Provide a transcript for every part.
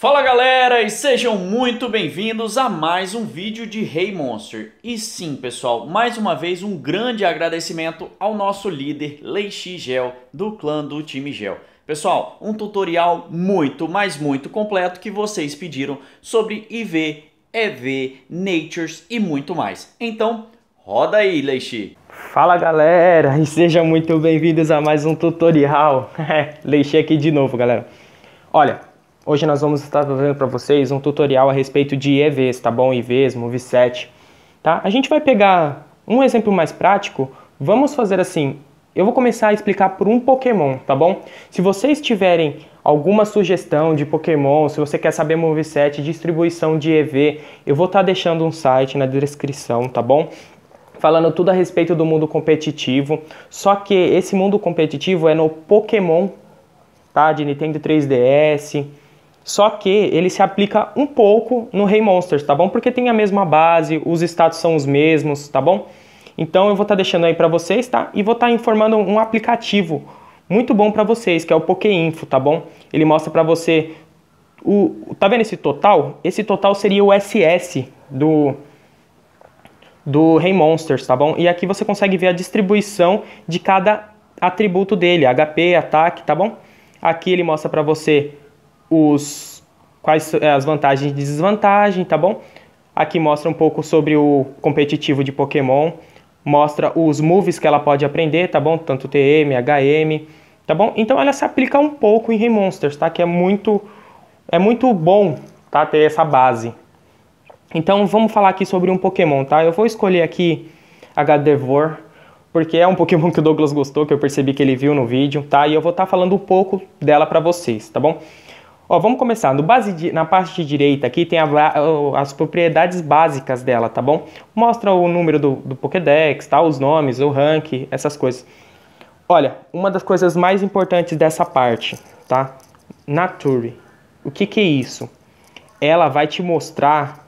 Fala galera e sejam muito bem-vindos a mais um vídeo de Rei hey Monster. E sim pessoal, mais uma vez um grande agradecimento ao nosso líder Leixi Gel do clã do time Gel. Pessoal, um tutorial muito, mas muito completo que vocês pediram sobre IV, EV, Natures e muito mais. Então, roda aí Leixi! Fala galera e sejam muito bem-vindos a mais um tutorial. Leixi aqui de novo galera. Olha, Hoje nós vamos estar trazendo para vocês um tutorial a respeito de EVs, tá bom? EVs, Moveset, tá? A gente vai pegar um exemplo mais prático, vamos fazer assim, eu vou começar a explicar por um Pokémon, tá bom? Se vocês tiverem alguma sugestão de Pokémon, se você quer saber Moveset, distribuição de EV, eu vou estar tá deixando um site na descrição, tá bom? Falando tudo a respeito do mundo competitivo, só que esse mundo competitivo é no Pokémon, tá? De Nintendo 3DS, só que ele se aplica um pouco no Rei hey Monsters, tá bom? Porque tem a mesma base, os status são os mesmos, tá bom? Então eu vou estar tá deixando aí para vocês, tá? E vou estar tá informando um aplicativo muito bom para vocês, que é o Info, tá bom? Ele mostra para você o tá vendo esse total? Esse total seria o SS do do Rei hey Monsters, tá bom? E aqui você consegue ver a distribuição de cada atributo dele, HP, ataque, tá bom? Aqui ele mostra para você os quais são é, as vantagens e desvantagens, tá bom? Aqui mostra um pouco sobre o competitivo de Pokémon, mostra os moves que ela pode aprender, tá bom? Tanto TM, HM, tá bom? Então ela se aplica um pouco em Monsters, tá? Que é muito, é muito bom, tá? Ter essa base. Então vamos falar aqui sobre um Pokémon, tá? Eu vou escolher aqui a Gardevoir, porque é um Pokémon que o Douglas gostou, que eu percebi que ele viu no vídeo, tá? E eu vou estar tá falando um pouco dela para vocês, tá bom? Ó, vamos começar. No base, na parte de direita aqui tem a, as propriedades básicas dela, tá bom? Mostra o número do, do Pokédex, tá? os nomes, o rank, essas coisas. Olha, uma das coisas mais importantes dessa parte, tá? Nature. O que, que é isso? Ela vai te mostrar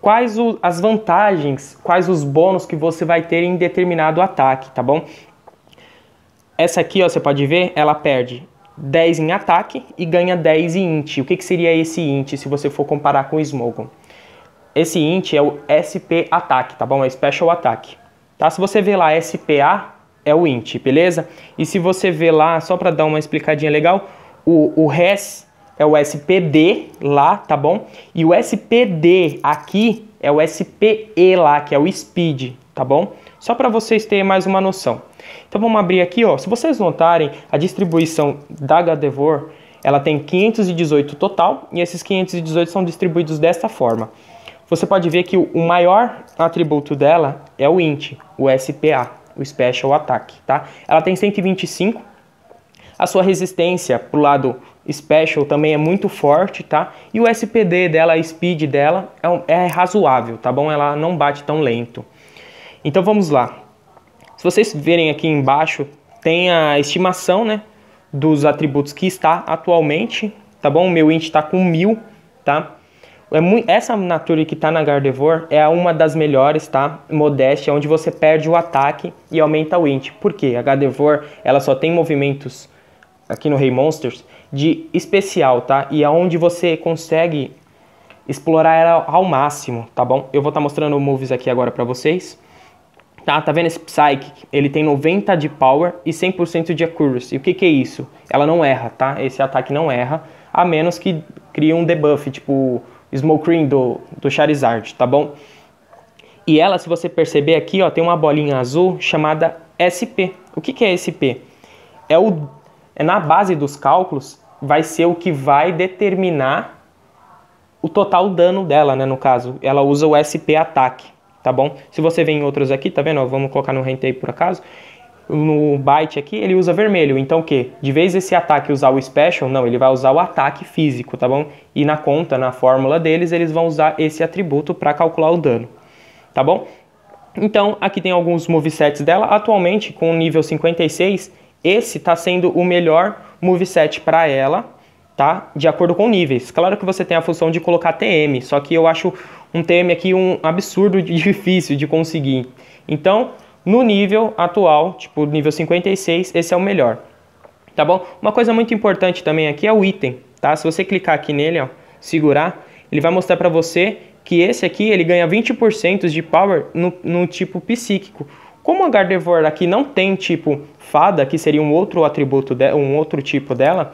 quais o, as vantagens, quais os bônus que você vai ter em determinado ataque, tá bom? Essa aqui, ó, você pode ver, ela perde 10 em ataque e ganha 10 em int. O que, que seria esse int se você for comparar com o Smogon? Esse int é o SP ataque, tá bom? É Special Attack. Tá? Se você vê lá SPA, é o int, beleza? E se você vê lá, só para dar uma explicadinha legal, o, o res é o SPD lá, tá bom? E o SPD aqui é o SPE lá, que é o speed, tá bom? só para vocês terem mais uma noção. Então vamos abrir aqui, ó. se vocês notarem, a distribuição da Gadevor, ela tem 518 total, e esses 518 são distribuídos desta forma. Você pode ver que o maior atributo dela é o int, o SPA, o Special Attack, tá? Ela tem 125, a sua resistência pro lado Special também é muito forte, tá? E o SPD dela, a speed dela é, é razoável, tá bom? Ela não bate tão lento. Então vamos lá. Se vocês verem aqui embaixo, tem a estimação né, dos atributos que está atualmente, tá bom? O meu int está com 1000, tá? É muito, essa Nature que está na Gardevoir é uma das melhores, tá? Modéstia, onde você perde o ataque e aumenta o int. Por quê? A Gardevoir, ela só tem movimentos aqui no Rei hey Monsters de especial, tá? E aonde é onde você consegue explorar ela ao máximo, tá bom? Eu vou estar tá mostrando moves aqui agora para vocês. Tá, tá vendo esse Psychic? Ele tem 90 de power e 100% de accuracy. o que, que é isso? Ela não erra, tá? Esse ataque não erra, a menos que crie um debuff, tipo Smoke Ring do, do Charizard, tá bom? E ela, se você perceber aqui, ó, tem uma bolinha azul chamada SP. O que, que é SP? É, o, é na base dos cálculos, vai ser o que vai determinar o total dano dela, né, no caso. Ela usa o SP ataque tá bom? Se você vê em outros aqui, tá vendo? vamos colocar no Rentei por acaso. No Byte aqui, ele usa vermelho. Então o que? De vez esse ataque usar o Special, não, ele vai usar o ataque físico, tá bom? E na conta, na fórmula deles, eles vão usar esse atributo para calcular o dano, tá bom? Então, aqui tem alguns movesets dela. Atualmente, com o nível 56, esse está sendo o melhor moveset para ela tá? De acordo com níveis. Claro que você tem a função de colocar TM, só que eu acho um TM aqui um absurdo de difícil de conseguir. Então, no nível atual, tipo nível 56, esse é o melhor. Tá bom? Uma coisa muito importante também aqui é o item, tá? Se você clicar aqui nele, ó, segurar, ele vai mostrar para você que esse aqui ele ganha 20% de power no, no tipo psíquico. Como a Gardevoir aqui não tem tipo fada, que seria um outro atributo, de, um outro tipo dela,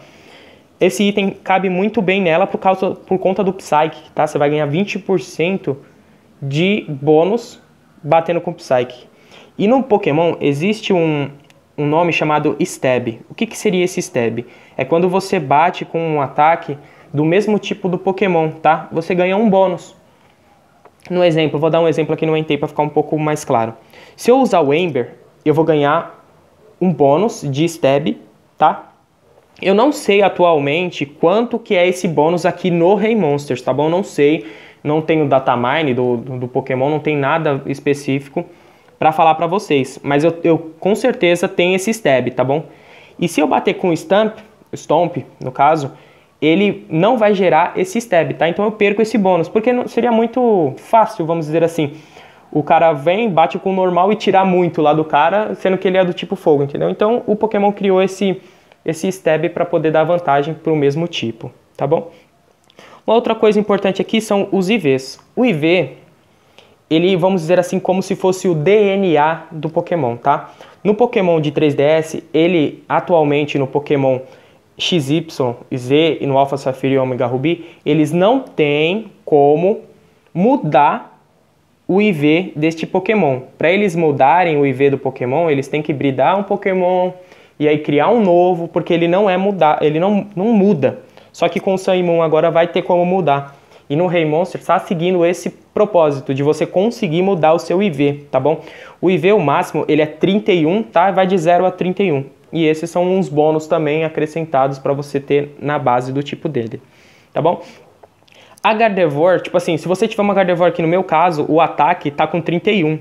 esse item cabe muito bem nela por, causa, por conta do Psyche, tá? Você vai ganhar 20% de bônus batendo com o Psyche. E no Pokémon existe um, um nome chamado Stab. O que, que seria esse Stab? É quando você bate com um ataque do mesmo tipo do Pokémon, tá? Você ganha um bônus. No exemplo, vou dar um exemplo aqui no Entei para ficar um pouco mais claro. Se eu usar o Ember, eu vou ganhar um bônus de Stab, tá? Eu não sei atualmente quanto que é esse bônus aqui no Rei Monsters, tá bom? Não sei, não tenho datamine do, do, do Pokémon, não tem nada específico para falar para vocês. Mas eu, eu, com certeza tem esse stab, tá bom? E se eu bater com o Stamp, Stomp no caso, ele não vai gerar esse stab, tá? Então eu perco esse bônus, porque seria muito fácil, vamos dizer assim. O cara vem, bate com o normal e tirar muito lá do cara, sendo que ele é do tipo fogo, entendeu? Então o Pokémon criou esse esse stab para poder dar vantagem para o mesmo tipo, tá bom? Uma outra coisa importante aqui são os IVs. O IV, ele, vamos dizer assim, como se fosse o DNA do Pokémon, tá? No Pokémon de 3DS, ele atualmente no Pokémon XY, Z e no Alpha Sapphire e Omega Ruby, eles não têm como mudar o IV deste Pokémon. Para eles mudarem o IV do Pokémon, eles têm que bridar um Pokémon, e aí criar um novo, porque ele não é mudar, ele não, não muda. Só que com o Saimon agora vai ter como mudar. E no Rei Monster está seguindo esse propósito de você conseguir mudar o seu IV, tá bom? O IV, o máximo, ele é 31, tá? Vai de 0 a 31. E esses são uns bônus também acrescentados para você ter na base do tipo dele, tá bom? A Gardevoir, tipo assim, se você tiver uma Gardevoir aqui no meu caso, o ataque tá com 31.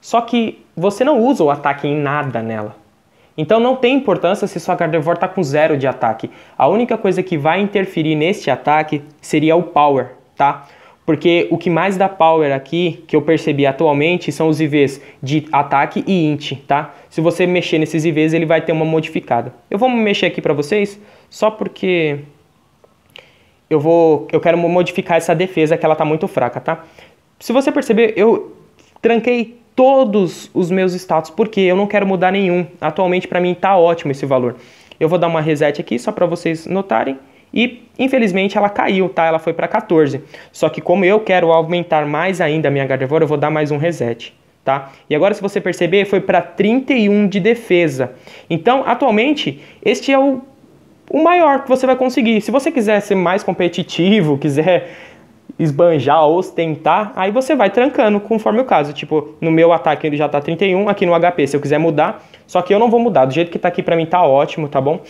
Só que você não usa o ataque em nada nela. Então não tem importância se sua Gardevoir está com zero de ataque. A única coisa que vai interferir neste ataque seria o power, tá? Porque o que mais dá power aqui, que eu percebi atualmente, são os IVs de ataque e int, tá? Se você mexer nesses IVs, ele vai ter uma modificada. Eu vou mexer aqui para vocês, só porque eu vou, eu quero modificar essa defesa que ela tá muito fraca, tá? Se você perceber, eu tranquei todos os meus status, porque eu não quero mudar nenhum. Atualmente para mim está ótimo esse valor. Eu vou dar uma reset aqui só para vocês notarem. E infelizmente ela caiu, tá? Ela foi para 14. Só que como eu quero aumentar mais ainda a minha gardevoir, eu vou dar mais um reset. Tá? E agora, se você perceber, foi para 31 de defesa. Então, atualmente, este é o, o maior que você vai conseguir. Se você quiser ser mais competitivo, quiser esbanjar, ostentar, aí você vai trancando conforme o caso. Tipo, no meu ataque ele já tá 31, aqui no HP se eu quiser mudar, só que eu não vou mudar, do jeito que tá aqui pra mim tá ótimo, tá bom?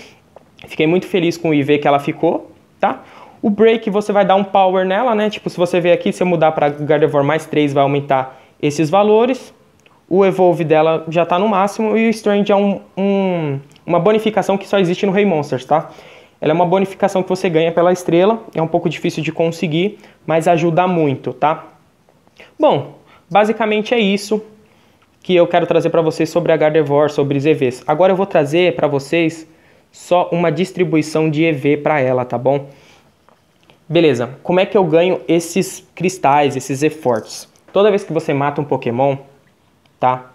Fiquei muito feliz com o IV que ela ficou, tá? O break você vai dar um power nela, né? Tipo, se você ver aqui, se eu mudar para Gardevoir mais 3, vai aumentar esses valores. O Evolve dela já tá no máximo e o Strange é um, um uma bonificação que só existe no Rei Monsters, tá? Ela é uma bonificação que você ganha pela estrela, é um pouco difícil de conseguir, mas ajuda muito, tá? Bom, basicamente é isso que eu quero trazer para vocês sobre a Gardevoir, sobre EVs. Agora eu vou trazer para vocês só uma distribuição de EV para ela, tá bom? Beleza, como é que eu ganho esses cristais, esses efortes? Toda vez que você mata um Pokémon, tá?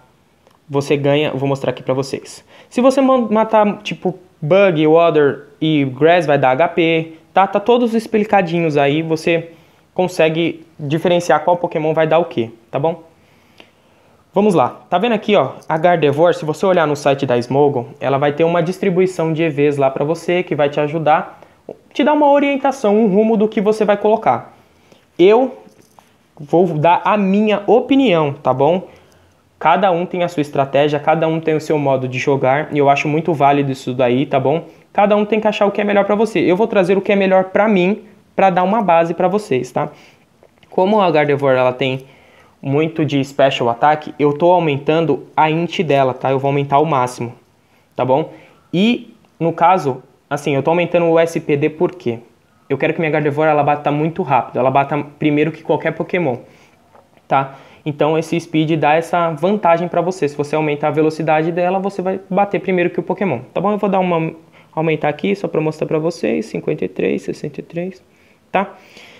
Você ganha, vou mostrar aqui para vocês. Se você matar, tipo, Bug, Water, e grass vai dar HP, tá? Tá todos explicadinhos aí, você consegue diferenciar qual Pokémon vai dar o que, tá bom? Vamos lá, tá vendo aqui ó, a Gardevoir, se você olhar no site da Smogon, ela vai ter uma distribuição de EVs lá para você, que vai te ajudar, te dar uma orientação, um rumo do que você vai colocar. Eu vou dar a minha opinião, tá bom? Cada um tem a sua estratégia, cada um tem o seu modo de jogar, e eu acho muito válido isso daí, tá bom? Cada um tem que achar o que é melhor para você. Eu vou trazer o que é melhor para mim para dar uma base para vocês, tá? Como a Gardevoir ela tem muito de special attack, eu tô aumentando a int dela, tá? Eu vou aumentar o máximo, tá bom? E no caso, assim, eu tô aumentando o SPD por quê? Eu quero que minha Gardevoir ela bata muito rápido, ela bata primeiro que qualquer Pokémon, tá? Então esse speed dá essa vantagem para você. Se você aumentar a velocidade dela, você vai bater primeiro que o Pokémon. Tá bom? Eu vou dar uma aumentar aqui só para mostrar para vocês, 53, 63, tá?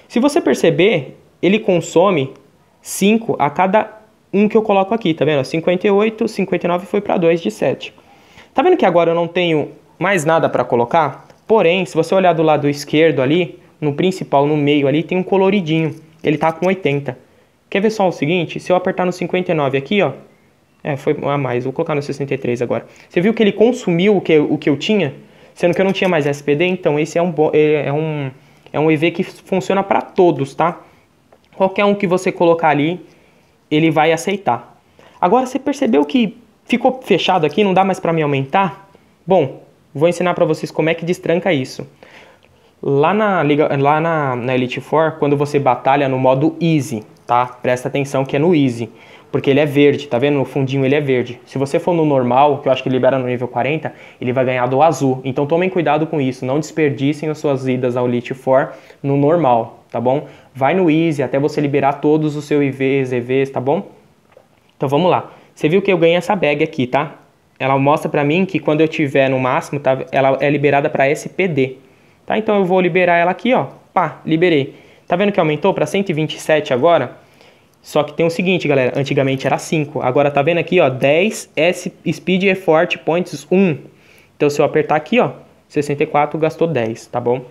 Se você perceber, ele consome 5 a cada um que eu coloco aqui, tá vendo? 58, 59 foi para 2 de 7. Tá vendo que agora eu não tenho mais nada para colocar? Porém, se você olhar do lado esquerdo ali, no principal, no meio ali, tem um coloridinho. Ele tá com 80. Quer ver só o seguinte? Se eu apertar no 59 aqui, ó. É, foi a mais. Vou colocar no 63 agora. Você viu que ele consumiu o que, o que eu tinha? Sendo que eu não tinha mais SPD, então esse é um, bom, é, é um, é um EV que funciona para todos, tá? Qualquer um que você colocar ali, ele vai aceitar. Agora, você percebeu que ficou fechado aqui, não dá mais para me aumentar? Bom, vou ensinar para vocês como é que destranca isso. Lá na, lá na, na Elite 4, quando você batalha no modo Easy, tá? Presta atenção que é no Easy porque ele é verde, tá vendo? O fundinho ele é verde. Se você for no normal, que eu acho que libera no nível 40, ele vai ganhar do azul. Então tomem cuidado com isso, não desperdicem as suas idas ao Elite 4 no normal, tá bom? Vai no Easy até você liberar todos os seus IVs, EVs, tá bom? Então vamos lá. Você viu que eu ganhei essa bag aqui, tá? Ela mostra pra mim que quando eu tiver no máximo, tá? ela é liberada pra SPD, tá? Então eu vou liberar ela aqui, ó. Pá, liberei. Tá vendo que aumentou pra 127 agora? Só que tem o seguinte, galera, antigamente era 5. Agora tá vendo aqui, ó, 10 S Speed Effort Points 1. Então se eu apertar aqui, ó, 64 gastou 10, tá bom?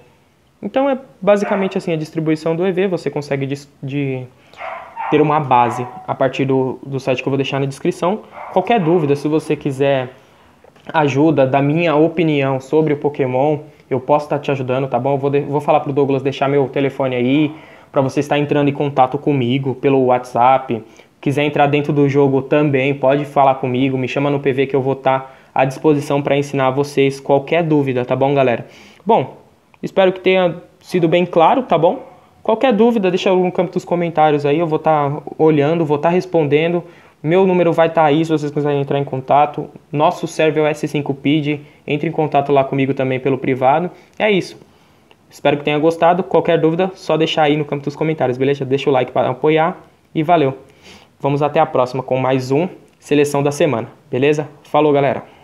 Então é basicamente assim a distribuição do EV, você consegue de, de ter uma base a partir do, do site que eu vou deixar na descrição. Qualquer dúvida, se você quiser ajuda da minha opinião sobre o Pokémon, eu posso estar tá te ajudando, tá bom? Eu vou, de, vou falar pro Douglas deixar meu telefone aí, para você estar entrando em contato comigo pelo WhatsApp. Quiser entrar dentro do jogo também, pode falar comigo, me chama no PV que eu vou estar à disposição para ensinar vocês qualquer dúvida, tá bom, galera? Bom, espero que tenha sido bem claro, tá bom? Qualquer dúvida, deixa no campo dos comentários aí, eu vou estar olhando, vou estar respondendo. Meu número vai estar aí se vocês quiserem entrar em contato. Nosso server é o S5PID. Entre em contato lá comigo também pelo privado. É isso. Espero que tenha gostado. Qualquer dúvida, só deixar aí no campo dos comentários, beleza? Deixa o like para apoiar e valeu. Vamos até a próxima com mais um Seleção da Semana, beleza? Falou, galera!